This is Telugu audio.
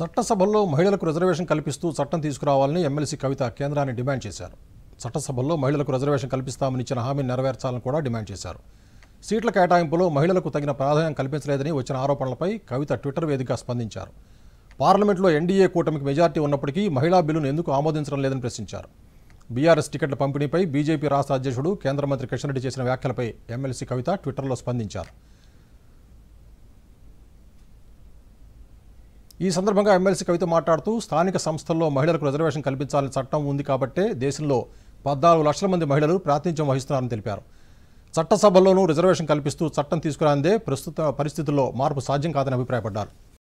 చట్టసభల్లో మహిళలకు రిజర్వేషన్ కల్పిస్తూ చట్టం తీసుకురావాలని ఎమ్మెల్సీ కవిత కేంద్రాన్ని డిమాండ్ చేశారు చట్టసభల్లో మహిళలకు రిజర్వేషన్ కల్పిస్తామని ఇచ్చిన హామీని నెరవేర్చాలని కూడా డిమాండ్ చేశారు సీట్ల కేటాయింపులో మహిళలకు తగిన ప్రాధాన్యం కల్పించలేదని వచ్చిన ఆరోపణలపై కవిత ట్విట్టర్ వేదికగా స్పందించారు పార్లమెంట్లో ఎన్డీఏ కూటమికి మెజార్టీ ఉన్నప్పటికీ మహిళా బిల్లును ఎందుకు ఆమోదించడం లేదని ప్రశ్నించారు బీఆర్ఎస్ టికెట్ల పంపిణీపై బీజేపీ రాష్ట్ర అధ్యక్షుడు కేంద్ర మంత్రి కిషన్ రెడ్డి చేసిన వ్యాఖ్యలపై ఎమ్మెల్సీ కవిత ట్విట్టర్లో స్పందించారు ఈ సందర్భంగా ఎమ్మెల్సీ కవిత మాట్లాడుతూ స్థానిక సంస్థల్లో మహిళలకు రిజర్వేషన్ కల్పించాలని చట్టం ఉంది కాబట్టే దేశంలో పద్నాలుగు లక్షల మంది మహిళలు ప్రాతినిధ్యం వహిస్తున్నారని తెలిపారు చట్టసభల్లోనూ రిజర్వేషన్ కల్పిస్తూ చట్టం తీసుకురాందే ప్రస్తుత పరిస్థితుల్లో మార్పు సాధ్యం కాదని అభిప్రాయపడ్డారు